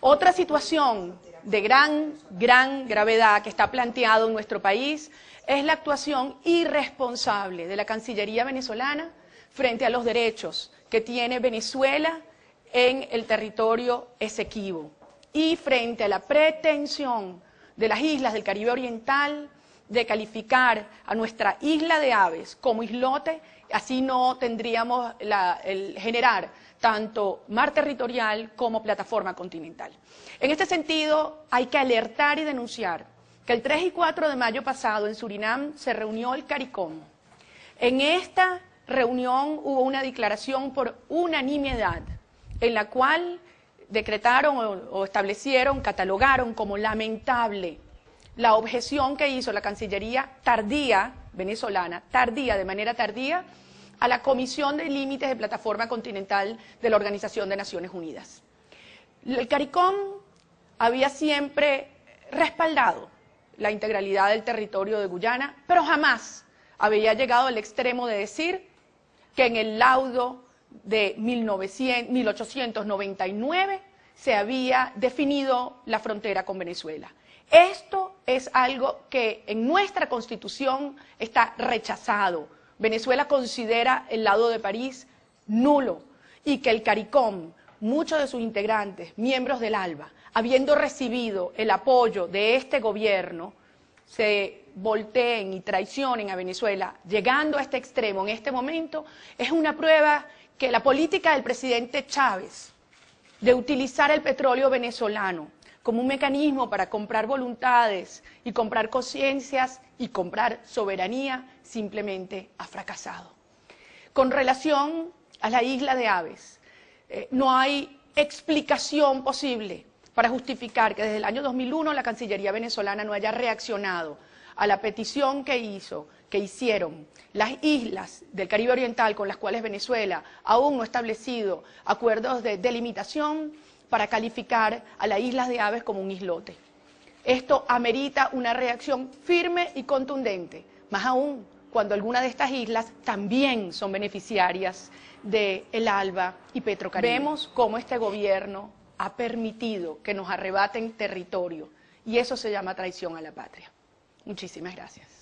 Otra situación de gran, gran gravedad que está planteado en nuestro país es la actuación irresponsable de la Cancillería venezolana frente a los derechos que tiene Venezuela en el territorio esequibo y frente a la pretensión de las islas del Caribe Oriental de calificar a nuestra isla de aves como islote, así no tendríamos la, el generar tanto mar territorial como plataforma continental. En este sentido, hay que alertar y denunciar que el 3 y 4 de mayo pasado en Surinam se reunió el CARICOM. En esta reunión hubo una declaración por unanimidad en la cual decretaron o, establecieron, catalogaron como lamentable la objeción que hizo la Cancillería tardía venezolana, tardía, de manera tardía, a la Comisión de Límites de Plataforma Continental de la Organización de Naciones Unidas. El CARICOM había siempre respaldado la integralidad del territorio de Guyana, pero jamás había llegado al extremo de decir que en el laudo de y 1899 se había definido la frontera con Venezuela. Esto es algo que en nuestra Constitución está rechazado Venezuela considera el lado de París nulo y que el CARICOM, muchos de sus integrantes, miembros del ALBA, habiendo recibido el apoyo de este gobierno, se volteen y traicionen a Venezuela, llegando a este extremo en este momento, es una prueba que la política del presidente Chávez de utilizar el petróleo venezolano como un mecanismo para comprar voluntades y comprar conciencias y comprar soberanía, simplemente ha fracasado. Con relación a la isla de aves, eh, no hay explicación posible para justificar que desde el año 2001 la Cancillería venezolana no haya reaccionado a la petición que hizo, que hicieron las islas del Caribe Oriental con las cuales Venezuela aún no ha establecido acuerdos de delimitación para calificar a las islas de aves como un islote. Esto amerita una reacción firme y contundente, más aún cuando algunas de estas islas también son beneficiarias de El Alba y Petrocaribe. Vemos cómo este gobierno ha permitido que nos arrebaten territorio y eso se llama traición a la patria. Muchísimas gracias.